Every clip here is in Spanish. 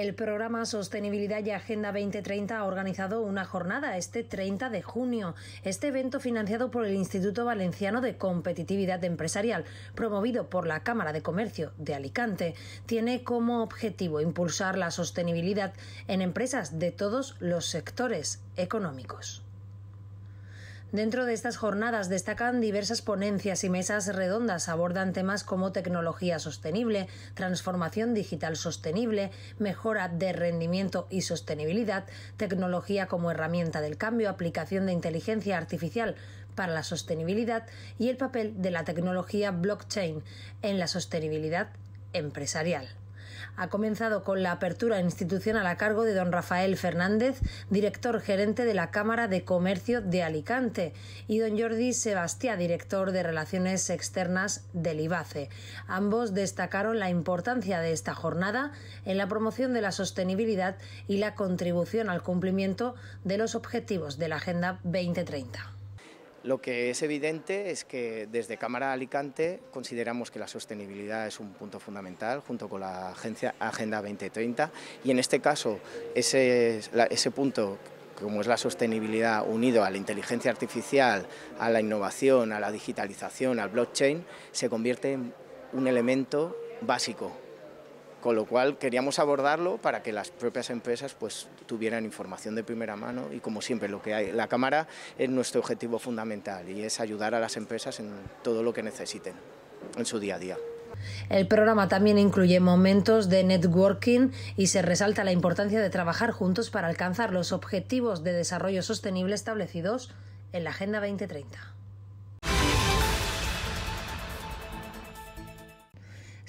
El programa Sostenibilidad y Agenda 2030 ha organizado una jornada este 30 de junio. Este evento financiado por el Instituto Valenciano de Competitividad Empresarial, promovido por la Cámara de Comercio de Alicante, tiene como objetivo impulsar la sostenibilidad en empresas de todos los sectores económicos. Dentro de estas jornadas destacan diversas ponencias y mesas redondas. Abordan temas como tecnología sostenible, transformación digital sostenible, mejora de rendimiento y sostenibilidad, tecnología como herramienta del cambio, aplicación de inteligencia artificial para la sostenibilidad y el papel de la tecnología blockchain en la sostenibilidad empresarial ha comenzado con la apertura institucional a cargo de don Rafael Fernández, director gerente de la Cámara de Comercio de Alicante, y don Jordi Sebastián, director de Relaciones Externas del IBACE. Ambos destacaron la importancia de esta jornada en la promoción de la sostenibilidad y la contribución al cumplimiento de los objetivos de la Agenda 2030. Lo que es evidente es que desde Cámara Alicante consideramos que la sostenibilidad es un punto fundamental junto con la Agenda 2030 y en este caso ese punto como es la sostenibilidad unido a la inteligencia artificial, a la innovación, a la digitalización, al blockchain, se convierte en un elemento básico con lo cual queríamos abordarlo para que las propias empresas pues, tuvieran información de primera mano y como siempre lo que hay. La cámara es nuestro objetivo fundamental y es ayudar a las empresas en todo lo que necesiten en su día a día. El programa también incluye momentos de networking y se resalta la importancia de trabajar juntos para alcanzar los objetivos de desarrollo sostenible establecidos en la Agenda 2030.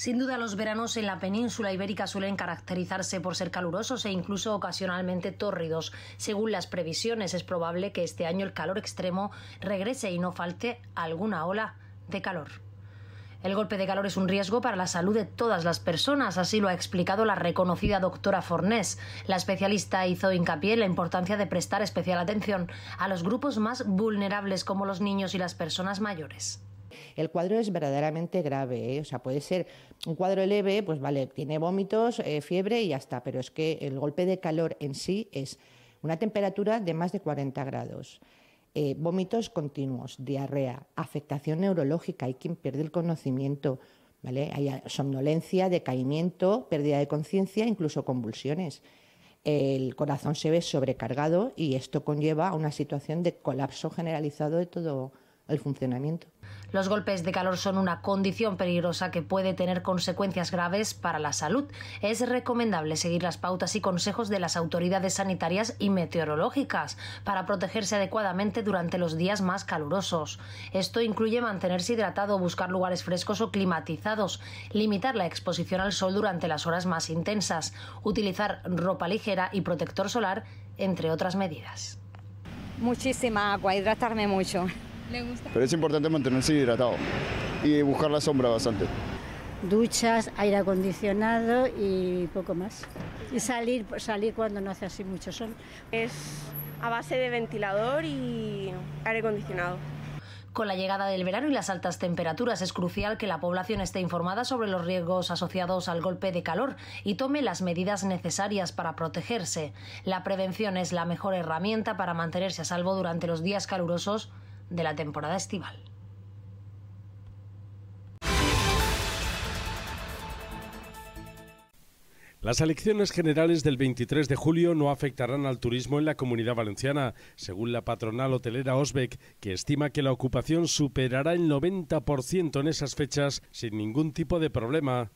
Sin duda los veranos en la península ibérica suelen caracterizarse por ser calurosos e incluso ocasionalmente tórridos. Según las previsiones es probable que este año el calor extremo regrese y no falte alguna ola de calor. El golpe de calor es un riesgo para la salud de todas las personas, así lo ha explicado la reconocida doctora Fornés. La especialista hizo hincapié en la importancia de prestar especial atención a los grupos más vulnerables como los niños y las personas mayores. El cuadro es verdaderamente grave, ¿eh? o sea, puede ser un cuadro leve, pues vale, tiene vómitos, eh, fiebre y ya está, pero es que el golpe de calor en sí es una temperatura de más de 40 grados. Eh, vómitos continuos, diarrea, afectación neurológica, hay quien pierde el conocimiento, Hay somnolencia, decaimiento, pérdida de conciencia, incluso convulsiones. El corazón se ve sobrecargado y esto conlleva a una situación de colapso generalizado de todo el funcionamiento. Los golpes de calor son una condición peligrosa que puede tener consecuencias graves para la salud. Es recomendable seguir las pautas y consejos de las autoridades sanitarias y meteorológicas para protegerse adecuadamente durante los días más calurosos. Esto incluye mantenerse hidratado, buscar lugares frescos o climatizados, limitar la exposición al sol durante las horas más intensas, utilizar ropa ligera y protector solar, entre otras medidas. Muchísima agua, hidratarme mucho. Pero es importante mantenerse hidratado y buscar la sombra bastante. Duchas, aire acondicionado y poco más. Y salir, salir cuando no hace así mucho sol. Es a base de ventilador y aire acondicionado. Con la llegada del verano y las altas temperaturas es crucial que la población esté informada sobre los riesgos asociados al golpe de calor y tome las medidas necesarias para protegerse. La prevención es la mejor herramienta para mantenerse a salvo durante los días calurosos de la temporada estival. Las elecciones generales del 23 de julio no afectarán al turismo en la comunidad valenciana, según la patronal hotelera Osbec, que estima que la ocupación superará el 90% en esas fechas sin ningún tipo de problema.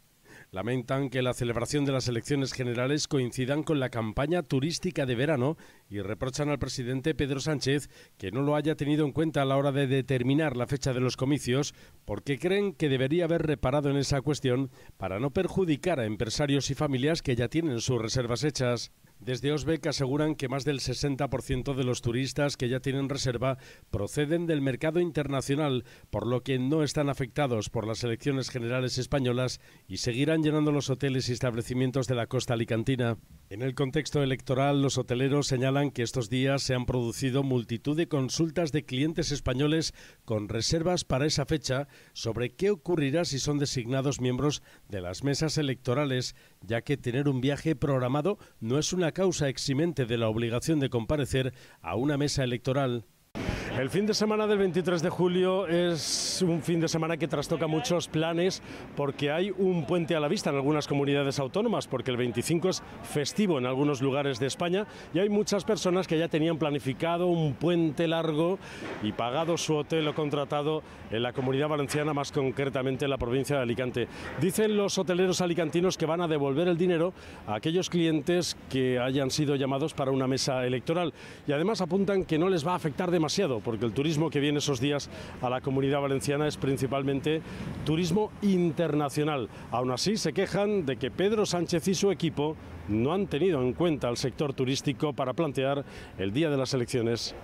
Lamentan que la celebración de las elecciones generales coincidan con la campaña turística de verano y reprochan al presidente Pedro Sánchez que no lo haya tenido en cuenta a la hora de determinar la fecha de los comicios porque creen que debería haber reparado en esa cuestión para no perjudicar a empresarios y familias que ya tienen sus reservas hechas. Desde Osbeck aseguran que más del 60% de los turistas que ya tienen reserva proceden del mercado internacional, por lo que no están afectados por las elecciones generales españolas y seguirán llenando los hoteles y establecimientos de la costa alicantina. En el contexto electoral, los hoteleros señalan que estos días se han producido multitud de consultas de clientes españoles con reservas para esa fecha sobre qué ocurrirá si son designados miembros de las mesas electorales, ya que tener un viaje programado no es una causa eximente de la obligación de comparecer a una mesa electoral. El fin de semana del 23 de julio es un fin de semana que trastoca muchos planes porque hay un puente a la vista en algunas comunidades autónomas, porque el 25 es festivo en algunos lugares de España y hay muchas personas que ya tenían planificado un puente largo y pagado su hotel o contratado en la comunidad valenciana, más concretamente en la provincia de Alicante. Dicen los hoteleros alicantinos que van a devolver el dinero a aquellos clientes que hayan sido llamados para una mesa electoral y además apuntan que no les va a afectar demasiado porque el turismo que viene esos días a la comunidad valenciana es principalmente turismo internacional. Aún así, se quejan de que Pedro Sánchez y su equipo no han tenido en cuenta al sector turístico para plantear el día de las elecciones.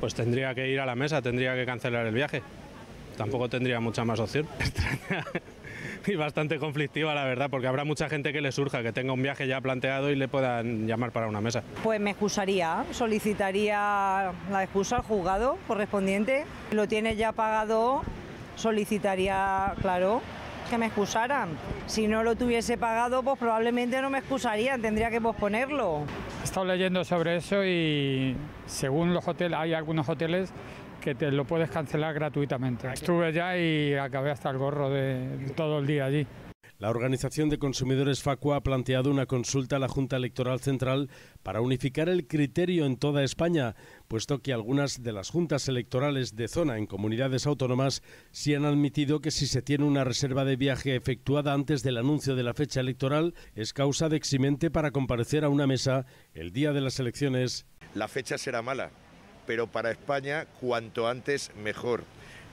pues tendría que ir a la mesa, tendría que cancelar el viaje. Tampoco tendría mucha más opción. y bastante conflictiva, la verdad, porque habrá mucha gente que le surja, que tenga un viaje ya planteado y le puedan llamar para una mesa. Pues me excusaría, solicitaría la excusa al juzgado correspondiente. Lo tiene ya pagado, solicitaría, claro, que me excusaran. Si no lo tuviese pagado, pues probablemente no me excusarían, tendría que posponerlo. He estado leyendo sobre eso y según los hoteles, hay algunos hoteles que te lo puedes cancelar gratuitamente. Estuve ya y acabé hasta el gorro de, de todo el día allí. La Organización de Consumidores Facua ha planteado una consulta a la Junta Electoral Central para unificar el criterio en toda España, puesto que algunas de las juntas electorales de zona en comunidades autónomas sí han admitido que si se tiene una reserva de viaje efectuada antes del anuncio de la fecha electoral es causa de eximente para comparecer a una mesa el día de las elecciones. La fecha será mala, pero para España cuanto antes mejor.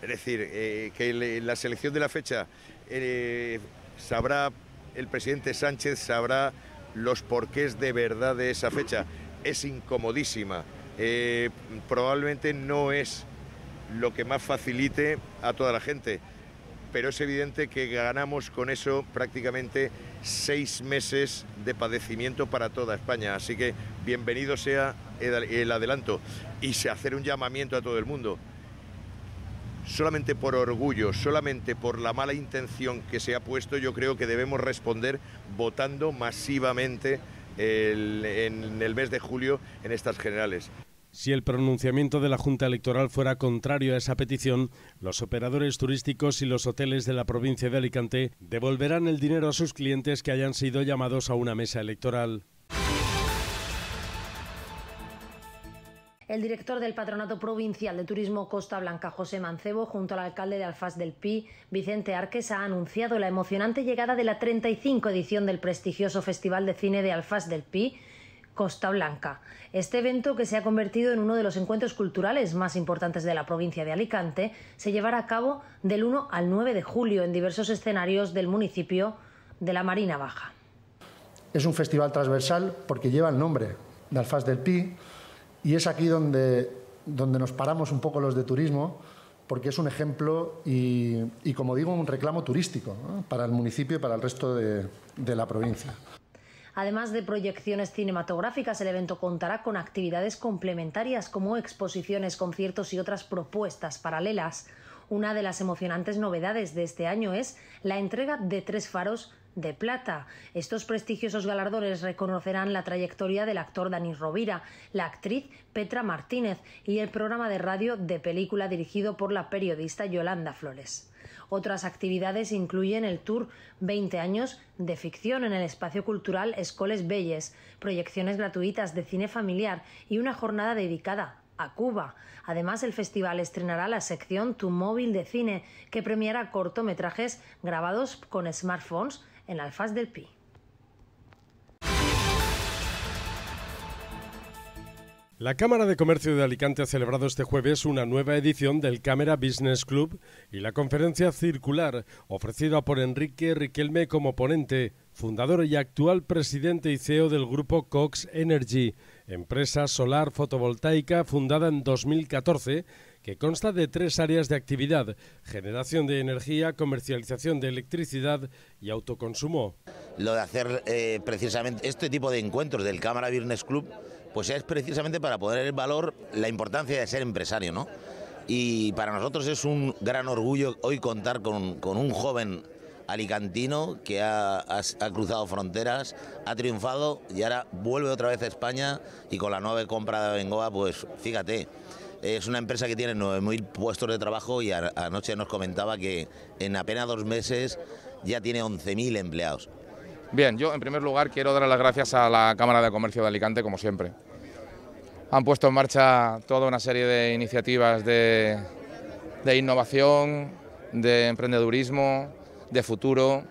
Es decir, eh, que la selección de la fecha eh, sabrá, el presidente Sánchez sabrá los porqués de verdad de esa fecha. Es incomodísima. Eh, probablemente no es lo que más facilite a toda la gente, pero es evidente que ganamos con eso prácticamente seis meses de padecimiento para toda España. Así que bienvenido sea el adelanto. Y se hacer un llamamiento a todo el mundo. Solamente por orgullo, solamente por la mala intención que se ha puesto, yo creo que debemos responder votando masivamente en el mes de julio en estas generales. Si el pronunciamiento de la Junta Electoral fuera contrario a esa petición, los operadores turísticos y los hoteles de la provincia de Alicante devolverán el dinero a sus clientes que hayan sido llamados a una mesa electoral. El director del Patronato Provincial de Turismo Costa Blanca, José Mancebo, junto al alcalde de Alfaz del Pi, Vicente Arques, ha anunciado la emocionante llegada de la 35 edición del prestigioso Festival de Cine de Alfaz del Pi, Costa Blanca. Este evento, que se ha convertido en uno de los encuentros culturales más importantes de la provincia de Alicante, se llevará a cabo del 1 al 9 de julio en diversos escenarios del municipio de la Marina Baja. Es un festival transversal porque lleva el nombre de Alfaz del Pi, y es aquí donde, nos paramos un poco los de turismo, porque es un ejemplo y, como digo, un reclamo turístico para el municipio y para el resto de la provincia. Además de proyecciones cinematográficas, el evento contará con actividades complementarias como exposiciones, conciertos y otras propuestas paralelas. Una de las emocionantes novedades de este año es la entrega de tres faros de Plata. Estos prestigiosos galardones reconocerán la trayectoria del actor Dani Rovira, la actriz Petra Martínez y el programa de radio de película dirigido por la periodista Yolanda Flores. Otras actividades incluyen el tour 20 años de ficción en el espacio cultural Escoles Belles, proyecciones gratuitas de cine familiar y una jornada dedicada a Cuba. Además, el festival estrenará la sección Tu móvil de cine, que premiará cortometrajes grabados con smartphones en Alfaz del Pi. La Cámara de Comercio de Alicante ha celebrado este jueves una nueva edición del Cámara Business Club y la conferencia circular ofrecida por Enrique Riquelme como ponente, fundador y actual presidente y CEO del grupo Cox Energy, empresa solar fotovoltaica fundada en 2014 que consta de tres áreas de actividad, generación de energía, comercialización de electricidad y autoconsumo. Lo de hacer eh, precisamente este tipo de encuentros del Cámara Business Club, pues es precisamente para poner en valor la importancia de ser empresario, ¿no? Y para nosotros es un gran orgullo hoy contar con, un joven alicantino que ha, ha, cruzado fronteras, ha triunfado y ahora vuelve otra vez a España y con la nueva compra de Bengoa, pues fíjate, es una empresa que tiene 9.000 puestos de trabajo y anoche nos comentaba que en apenas dos meses ya tiene 11.000 empleados. Bien, yo en primer lugar quiero dar las gracias a la Cámara de Comercio de Alicante, como siempre. Han puesto en marcha toda una serie de iniciativas de, innovación, de emprendedurismo, de futuro,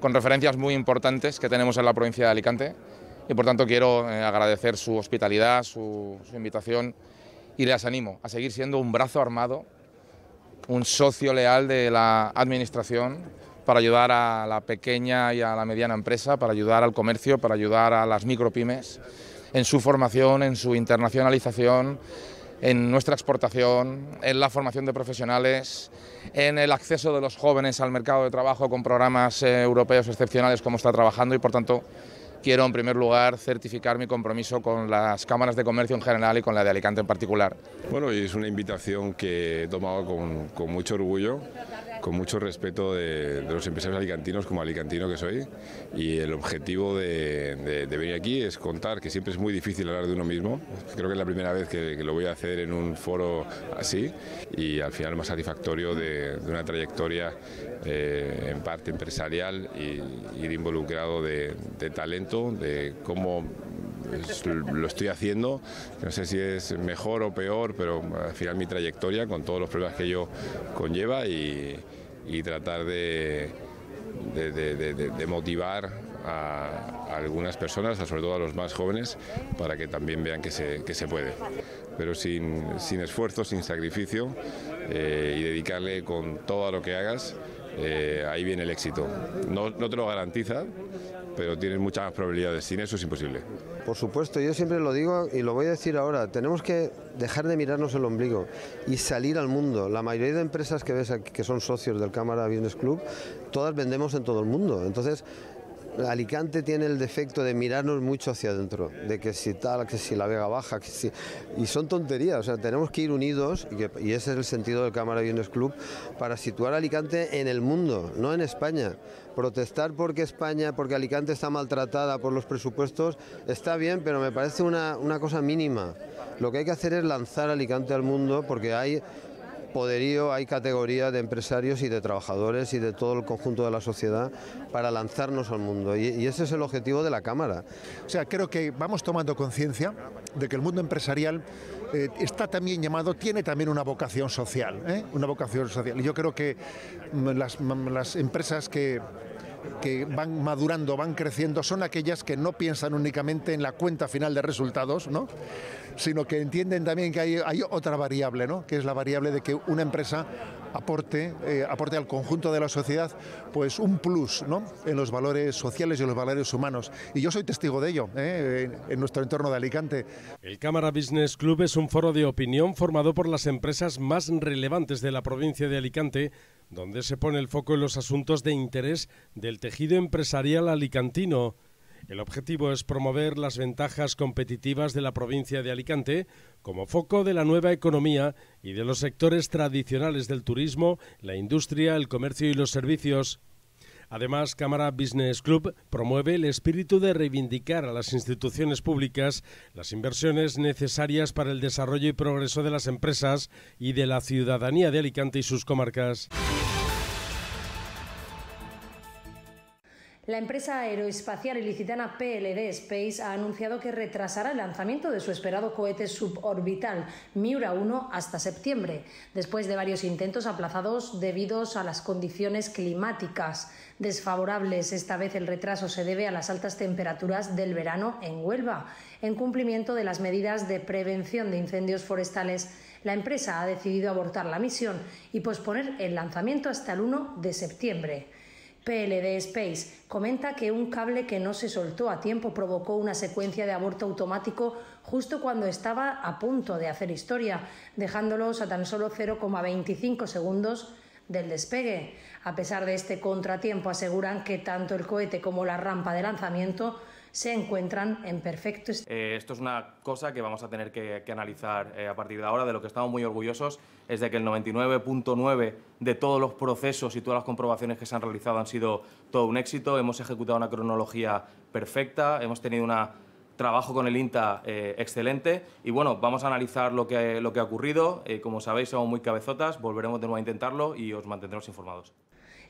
con referencias muy importantes que tenemos en la provincia de Alicante. Y por tanto quiero eh, agradecer su hospitalidad, su invitación y les animo a seguir siendo un brazo armado, un socio leal de la Administración para ayudar a la pequeña y a la mediana empresa, para ayudar al comercio, para ayudar a las micropymes en su formación, en su internacionalización, en nuestra exportación, en la formación de profesionales, en el acceso de los jóvenes al mercado de trabajo con programas eh, europeos excepcionales como está trabajando y por tanto quiero, en primer lugar, certificar mi compromiso con las cámaras de comercio en general y con la de Alicante en particular. Bueno, y es una invitación que he tomado con, con mucho orgullo con mucho respeto de, los empresarios alicantinos como alicantino que soy y el objetivo de, venir aquí es contar que siempre es muy difícil hablar de uno mismo, creo que es la primera vez que, lo voy a hacer en un foro así y al final más satisfactorio de, una trayectoria eh, en parte empresarial y, y involucrado de talento, de cómo lo estoy haciendo, no sé si es mejor o peor, pero al final mi trayectoria con todos los problemas que ello conlleva y, tratar de, motivar a, algunas personas, sobre todo a los más jóvenes, para que también vean que se, puede. Pero sin, esfuerzo, sin sacrificio eh, y dedicarle con todo lo que hagas, eh, ahí viene el éxito. no te lo garantiza, pero tienes muchas más probabilidades. Sin eso es imposible. Por supuesto, yo siempre lo digo y lo voy a decir ahora, tenemos que dejar de mirarnos el ombligo y salir al mundo. La mayoría de empresas que ves que son socios del Cámara Business Club, todas vendemos en todo el mundo. Entonces, Alicante tiene el defecto de mirarnos mucho hacia adentro, de que si tal, que si la Vega Baja, que si... Y son tonterías, o sea, tenemos que ir unidos, y, ese es el sentido del Cámara Aviones Club, para situar a Alicante en el mundo, no en España. Protestar porque España, porque Alicante está maltratada por los presupuestos, está bien, pero me parece una, una cosa mínima. Lo que hay que hacer es lanzar Alicante al mundo, porque hay poderío, hay categoría de empresarios y de trabajadores y de todo el conjunto de la sociedad para lanzarnos al mundo. Y, ese es el objetivo de la Cámara. O sea, creo que vamos tomando conciencia de que el mundo empresarial eh, está también llamado, tiene también una vocación social, ¿eh? una vocación social. Y yo creo que mm, mm, las, empresas que que van madurando, van creciendo, son aquellas que no piensan únicamente en la cuenta final de resultados, ¿no? sino que entienden también que hay, otra variable, ¿no? que es la variable de que una empresa aporte, eh, aporte al conjunto de la sociedad pues un plus ¿no? en los valores sociales y los valores humanos. Y yo soy testigo de ello ¿eh? en, nuestro entorno de Alicante. El Cámara Business Club es un foro de opinión formado por las empresas más relevantes de la provincia de Alicante, donde se pone el foco en los asuntos de interés del tejido empresarial alicantino. El objetivo es promover las ventajas competitivas de la provincia de Alicante como foco de la nueva economía y de los sectores tradicionales del turismo, la industria, el comercio y los servicios. Además, Cámara Business Club promueve el espíritu de reivindicar a las instituciones públicas las inversiones necesarias para el desarrollo y progreso de las empresas y de la ciudadanía de Alicante y sus comarcas. La empresa aeroespacial ilicitana PLD Space ha anunciado que retrasará el lanzamiento de su esperado cohete suborbital Miura 1 hasta septiembre, después de varios intentos aplazados debido a las condiciones climáticas desfavorables. Esta vez el retraso se debe a las altas temperaturas del verano en Huelva. En cumplimiento de las medidas de prevención de incendios forestales, la empresa ha decidido abortar la misión y posponer el lanzamiento hasta el 1 de septiembre. PLD Space comenta que un cable que no se soltó a tiempo provocó una secuencia de aborto automático justo cuando estaba a punto de hacer historia, dejándolos a tan solo 0,25 segundos del despegue. A pesar de este contratiempo, aseguran que tanto el cohete como la rampa de lanzamiento se encuentran en perfecto estado. Eh, esto es una cosa que vamos a tener que, analizar eh, a partir de ahora. De lo que estamos muy orgullosos es de que el 99.9 de todos los procesos y todas las comprobaciones que se han realizado han sido todo un éxito. Hemos ejecutado una cronología perfecta, hemos tenido un trabajo con el INTA eh, excelente y bueno, vamos a analizar lo que, ha ocurrido. como sabéis, somos muy cabezotas, volveremos de nuevo a intentarlo y os mantendremos informados.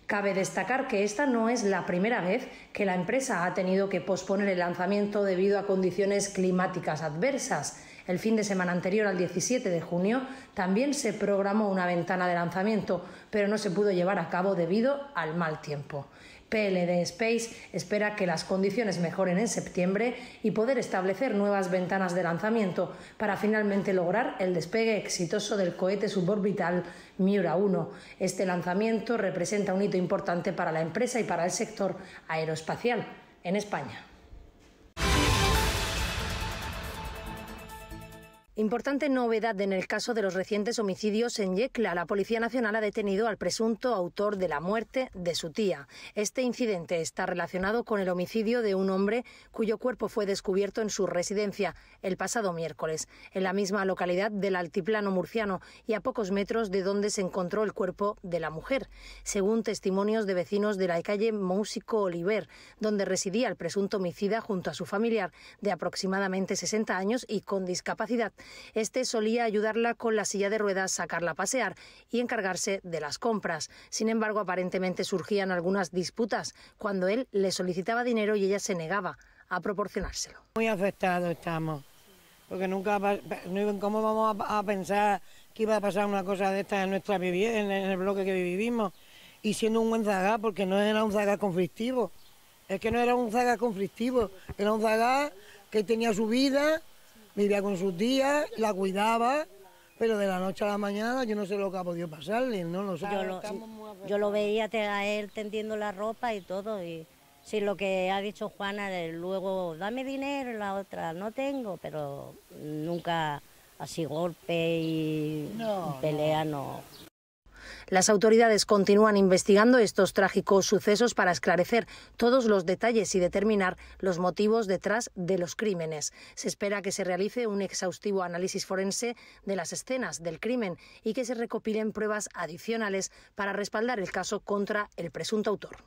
Cabe destacar que esta no es la primera vez que la empresa ha tenido que posponer el lanzamiento debido a condiciones climáticas adversas. El fin de semana anterior al 17 de junio también se programó una ventana de lanzamiento, pero no se pudo llevar a cabo debido al mal tiempo. PLD Space espera que las condiciones mejoren en septiembre y poder establecer nuevas ventanas de lanzamiento para finalmente lograr el despegue exitoso del cohete suborbital Miura 1. Este lanzamiento representa un hito importante para la empresa y para el sector aeroespacial en España. Importante novedad en el caso de los recientes homicidios en Yecla. La Policía Nacional ha detenido al presunto autor de la muerte de su tía. Este incidente está relacionado con el homicidio de un hombre cuyo cuerpo fue descubierto en su residencia el pasado miércoles, en la misma localidad del altiplano murciano y a pocos metros de donde se encontró el cuerpo de la mujer, según testimonios de vecinos de la calle Músico Oliver, donde residía el presunto homicida junto a su familiar de aproximadamente 60 años y con discapacidad este solía ayudarla con la silla de ruedas, sacarla a pasear y encargarse de las compras. Sin embargo, aparentemente surgían algunas disputas cuando él le solicitaba dinero y ella se negaba a proporcionárselo. Muy afectados estamos, porque nunca, ¿cómo vamos a, pensar que iba a pasar una cosa de esta en, nuestra, en el bloque que vivimos? Y siendo un buen zaga, porque no era un zaga conflictivo, es que no era un zaga conflictivo, era un zaga que tenía su vida, vivía con sus días, la cuidaba, pero de la noche a la mañana yo no sé lo que ha podido pasarle, ¿no? lo yo, lo, yo lo veía a él tendiendo la ropa y todo, y si lo que ha dicho Juana, luego dame dinero, la otra no tengo, pero nunca así golpe y pelea no. Las autoridades continúan investigando estos trágicos sucesos para esclarecer todos los detalles y determinar los motivos detrás de los crímenes. Se espera que se realice un exhaustivo análisis forense de las escenas del crimen y que se recopilen pruebas adicionales para respaldar el caso contra el presunto autor.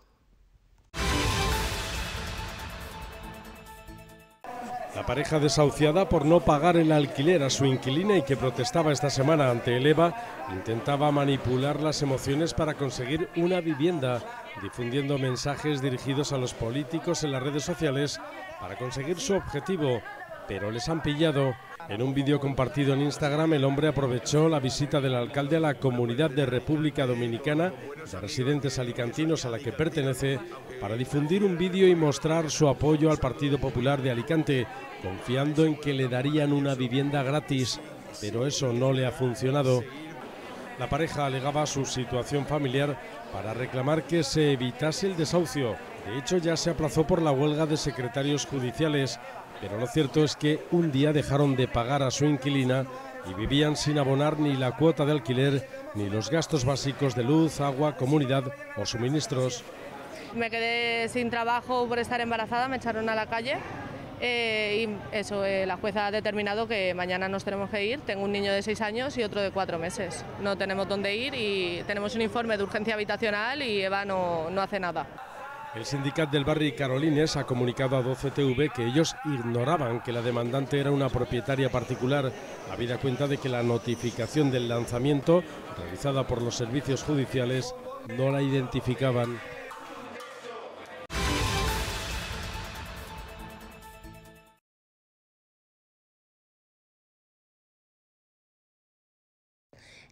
La pareja desahuciada por no pagar el alquiler a su inquilina y que protestaba esta semana ante el EVA intentaba manipular las emociones para conseguir una vivienda, difundiendo mensajes dirigidos a los políticos en las redes sociales para conseguir su objetivo, pero les han pillado. En un vídeo compartido en Instagram, el hombre aprovechó la visita del alcalde a la comunidad de República Dominicana de residentes alicantinos a la que pertenece para difundir un vídeo y mostrar su apoyo al Partido Popular de Alicante, confiando en que le darían una vivienda gratis, pero eso no le ha funcionado. La pareja alegaba su situación familiar para reclamar que se evitase el desahucio. De hecho, ya se aplazó por la huelga de secretarios judiciales, pero lo cierto es que un día dejaron de pagar a su inquilina y vivían sin abonar ni la cuota de alquiler ni los gastos básicos de luz, agua, comunidad o suministros. Me quedé sin trabajo por estar embarazada, me echaron a la calle eh, y eso, eh, la jueza ha determinado que mañana nos tenemos que ir. Tengo un niño de seis años y otro de cuatro meses. No tenemos dónde ir y tenemos un informe de urgencia habitacional y Eva no, no hace nada. El sindicato del barrio Carolines ha comunicado a 12TV que ellos ignoraban que la demandante era una propietaria particular, habida cuenta de que la notificación del lanzamiento, realizada por los servicios judiciales, no la identificaban.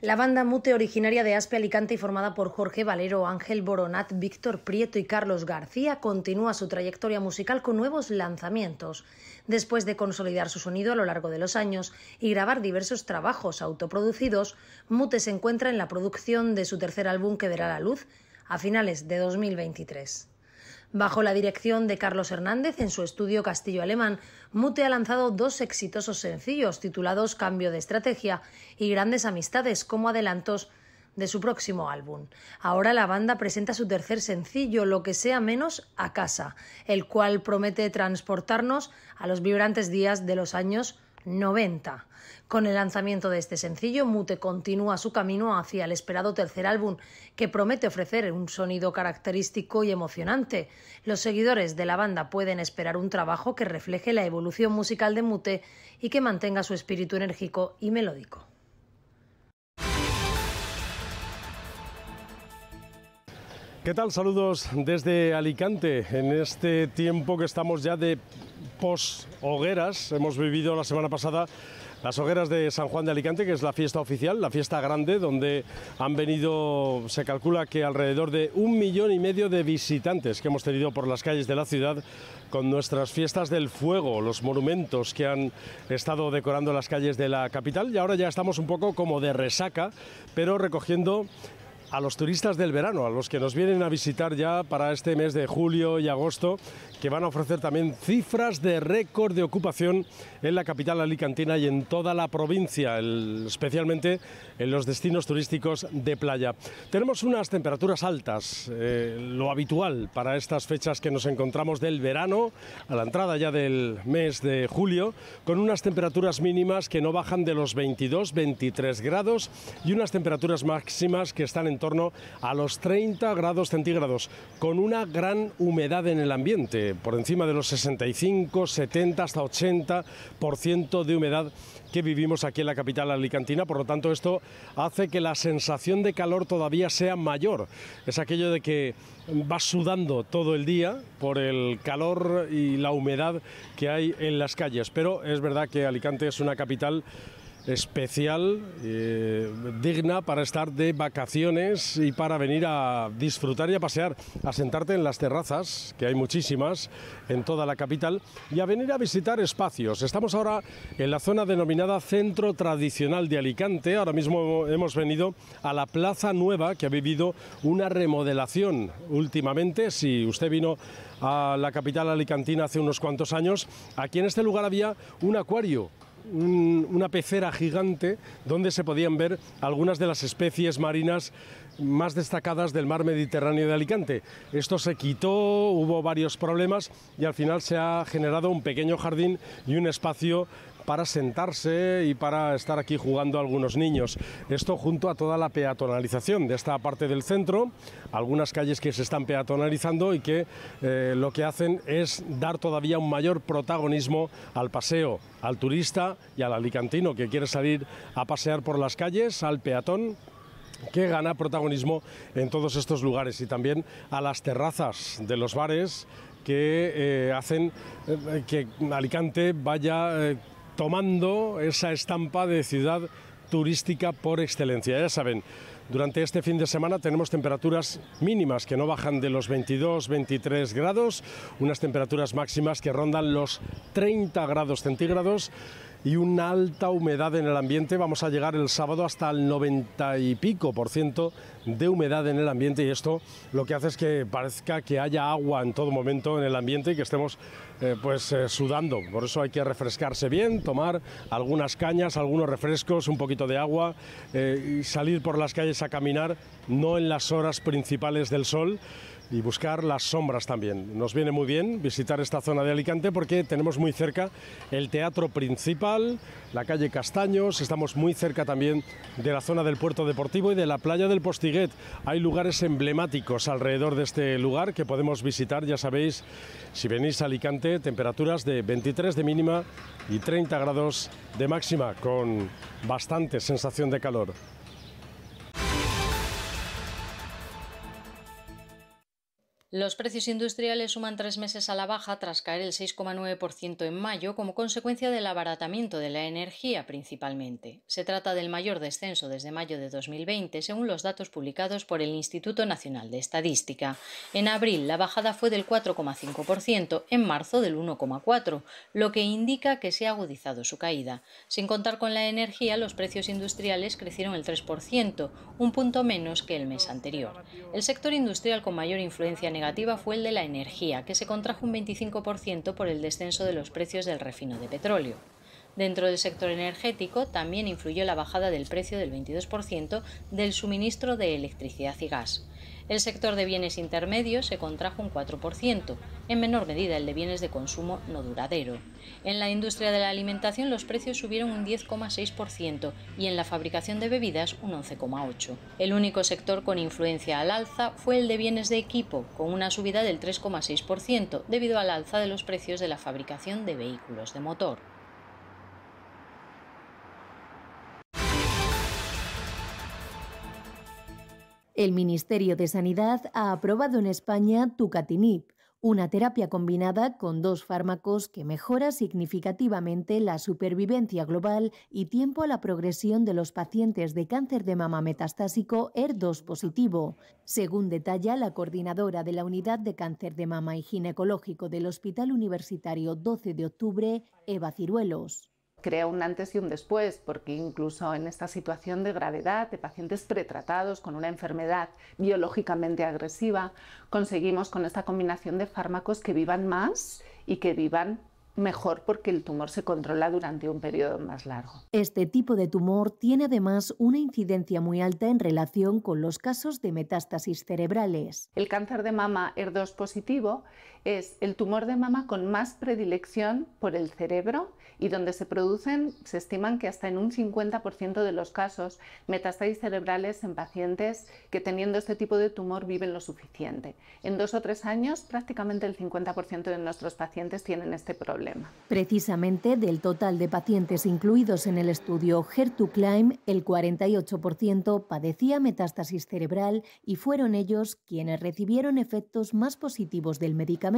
La banda Mute, originaria de Aspe Alicante y formada por Jorge Valero, Ángel Boronat, Víctor Prieto y Carlos García, continúa su trayectoria musical con nuevos lanzamientos. Después de consolidar su sonido a lo largo de los años y grabar diversos trabajos autoproducidos, Mute se encuentra en la producción de su tercer álbum que verá la luz a finales de 2023. Bajo la dirección de Carlos Hernández, en su estudio Castillo Alemán, Mute ha lanzado dos exitosos sencillos titulados Cambio de Estrategia y Grandes Amistades como adelantos de su próximo álbum. Ahora la banda presenta su tercer sencillo, Lo que sea menos a casa, el cual promete transportarnos a los vibrantes días de los años 90. Con el lanzamiento de este sencillo, Mute continúa su camino hacia el esperado tercer álbum, que promete ofrecer un sonido característico y emocionante. Los seguidores de la banda pueden esperar un trabajo que refleje la evolución musical de Mute y que mantenga su espíritu enérgico y melódico. ¿Qué tal? Saludos desde Alicante en este tiempo que estamos ya de hogueras Hemos vivido la semana pasada las hogueras de San Juan de Alicante, que es la fiesta oficial, la fiesta grande, donde han venido, se calcula que alrededor de un millón y medio de visitantes que hemos tenido por las calles de la ciudad con nuestras fiestas del fuego, los monumentos que han estado decorando las calles de la capital. Y ahora ya estamos un poco como de resaca, pero recogiendo a los turistas del verano, a los que nos vienen a visitar ya para este mes de julio y agosto, que van a ofrecer también cifras de récord de ocupación en la capital alicantina y en toda la provincia, especialmente en los destinos turísticos de playa. Tenemos unas temperaturas altas, eh, lo habitual para estas fechas que nos encontramos del verano, a la entrada ya del mes de julio, con unas temperaturas mínimas que no bajan de los 22-23 grados y unas temperaturas máximas que están en torno a los 30 grados centígrados, con una gran humedad en el ambiente por encima de los 65, 70 hasta 80% de humedad que vivimos aquí en la capital alicantina, por lo tanto esto hace que la sensación de calor todavía sea mayor. Es aquello de que vas sudando todo el día por el calor y la humedad que hay en las calles, pero es verdad que Alicante es una capital especial, eh, digna para estar de vacaciones y para venir a disfrutar y a pasear, a sentarte en las terrazas, que hay muchísimas en toda la capital, y a venir a visitar espacios. Estamos ahora en la zona denominada Centro Tradicional de Alicante, ahora mismo hemos venido a la Plaza Nueva, que ha vivido una remodelación últimamente, si usted vino a la capital alicantina hace unos cuantos años, aquí en este lugar había un acuario una pecera gigante donde se podían ver algunas de las especies marinas más destacadas del mar Mediterráneo de Alicante. Esto se quitó, hubo varios problemas y al final se ha generado un pequeño jardín y un espacio para sentarse y para estar aquí jugando algunos niños. Esto junto a toda la peatonalización de esta parte del centro, algunas calles que se están peatonalizando y que eh, lo que hacen es dar todavía un mayor protagonismo al paseo, al turista y al alicantino que quiere salir a pasear por las calles, al peatón que gana protagonismo en todos estos lugares y también a las terrazas de los bares que eh, hacen eh, que Alicante vaya tomando esa estampa de ciudad turística por excelencia. Ya saben, durante este fin de semana tenemos temperaturas mínimas que no bajan de los 22-23 grados, unas temperaturas máximas que rondan los 30 grados centígrados y una alta humedad en el ambiente. Vamos a llegar el sábado hasta el 90 y pico por ciento de humedad en el ambiente y esto lo que hace es que parezca que haya agua en todo momento en el ambiente y que estemos eh, pues eh, sudando. Por eso hay que refrescarse bien, tomar algunas cañas, algunos refrescos, un poquito de agua eh, y salir por las calles a caminar, no en las horas principales del sol y buscar las sombras también. Nos viene muy bien visitar esta zona de Alicante porque tenemos muy cerca el teatro principal, la calle Castaños, estamos muy cerca también de la zona del puerto deportivo y de la playa del Postiguet. Hay lugares emblemáticos alrededor de este lugar que podemos visitar, ya sabéis, si venís a Alicante, temperaturas de 23 de mínima y 30 grados de máxima, con bastante sensación de calor. Los precios industriales suman tres meses a la baja tras caer el 6,9% en mayo como consecuencia del abaratamiento de la energía principalmente. Se trata del mayor descenso desde mayo de 2020 según los datos publicados por el Instituto Nacional de Estadística. En abril la bajada fue del 4,5%, en marzo del 1,4%, lo que indica que se ha agudizado su caída. Sin contar con la energía, los precios industriales crecieron el 3%, un punto menos que el mes anterior. El sector industrial con mayor influencia en negativa fue el de la energía, que se contrajo un 25% por el descenso de los precios del refino de petróleo. Dentro del sector energético también influyó la bajada del precio del 22% del suministro de electricidad y gas. El sector de bienes intermedios se contrajo un 4%, en menor medida el de bienes de consumo no duradero. En la industria de la alimentación los precios subieron un 10,6% y en la fabricación de bebidas un 11,8%. El único sector con influencia al alza fue el de bienes de equipo, con una subida del 3,6% debido al alza de los precios de la fabricación de vehículos de motor. El Ministerio de Sanidad ha aprobado en España Tucatinib, una terapia combinada con dos fármacos que mejora significativamente la supervivencia global y tiempo a la progresión de los pacientes de cáncer de mama metastásico ER2 positivo, según detalla la coordinadora de la Unidad de Cáncer de Mama y Ginecológico del Hospital Universitario 12 de Octubre, Eva Ciruelos crea un antes y un después, porque incluso en esta situación de gravedad de pacientes pretratados con una enfermedad biológicamente agresiva, conseguimos con esta combinación de fármacos que vivan más y que vivan mejor porque el tumor se controla durante un periodo más largo. Este tipo de tumor tiene además una incidencia muy alta en relación con los casos de metástasis cerebrales. El cáncer de mama ER2 positivo es el tumor de mama con más predilección por el cerebro y donde se producen, se estiman que hasta en un 50% de los casos, metástasis cerebrales en pacientes que teniendo este tipo de tumor viven lo suficiente. En dos o tres años, prácticamente el 50% de nuestros pacientes tienen este problema. Precisamente del total de pacientes incluidos en el estudio HER2CLIMB, el 48% padecía metástasis cerebral y fueron ellos quienes recibieron efectos más positivos del medicamento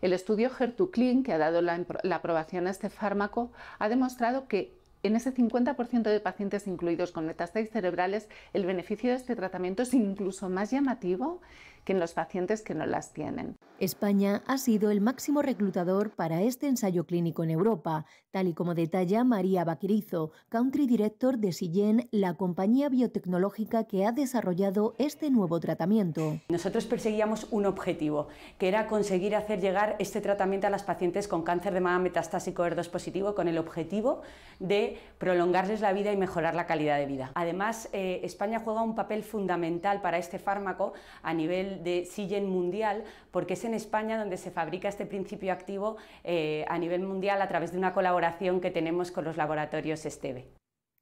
el estudio Her2Clean, que ha dado la, aprobación a este fármaco, ha demostrado que en ese 50% de pacientes incluidos con metástasis cerebrales, el beneficio de este tratamiento es incluso más llamativo que en los pacientes que no las tienen. España ha sido el máximo reclutador para este ensayo clínico en Europa, tal y como detalla María Baquirizo, Country Director de SIGEN, la compañía biotecnológica que ha desarrollado este nuevo tratamiento. Nosotros perseguíamos un objetivo, que era conseguir hacer llegar este tratamiento a las pacientes con cáncer de mama metastásico ER2 positivo con el objetivo de prolongarles la vida y mejorar la calidad de vida. Además, eh, España juega un papel fundamental para este fármaco a nivel de Sillen Mundial, porque es en España donde se fabrica este principio activo eh, a nivel mundial a través de una colaboración que tenemos con los laboratorios Esteve.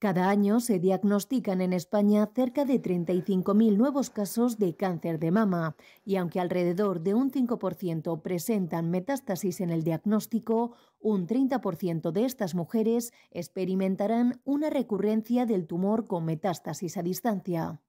Cada año se diagnostican en España cerca de 35.000 nuevos casos de cáncer de mama y aunque alrededor de un 5% presentan metástasis en el diagnóstico, un 30% de estas mujeres experimentarán una recurrencia del tumor con metástasis a distancia.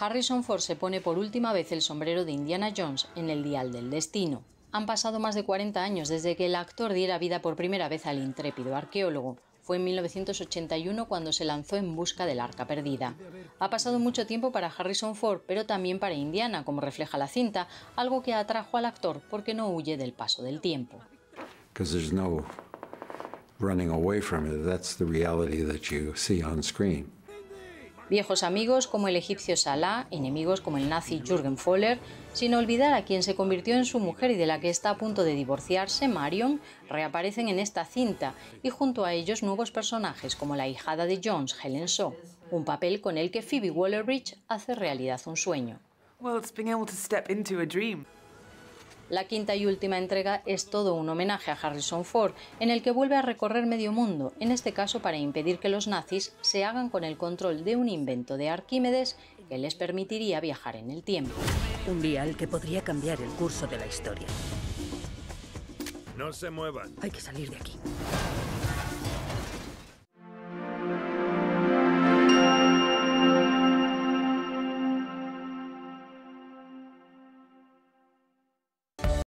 Harrison Ford se pone por última vez el sombrero de Indiana Jones en el Dial del Destino. Han pasado más de 40 años desde que el actor diera vida por primera vez al intrépido arqueólogo. Fue en 1981 cuando se lanzó en busca del arca perdida. Ha pasado mucho tiempo para Harrison Ford, pero también para Indiana, como refleja la cinta, algo que atrajo al actor porque no huye del paso del tiempo. on Viejos amigos como el egipcio Salah, enemigos como el nazi Jürgen Foller, sin olvidar a quien se convirtió en su mujer y de la que está a punto de divorciarse, Marion, reaparecen en esta cinta y junto a ellos nuevos personajes como la hijada de Jones, Helen Shaw, un papel con el que Phoebe Waller-Bridge hace realidad un sueño. La quinta y última entrega es todo un homenaje a Harrison Ford, en el que vuelve a recorrer medio mundo, en este caso para impedir que los nazis se hagan con el control de un invento de Arquímedes que les permitiría viajar en el tiempo. Un vial que podría cambiar el curso de la historia. No se muevan. Hay que salir de aquí.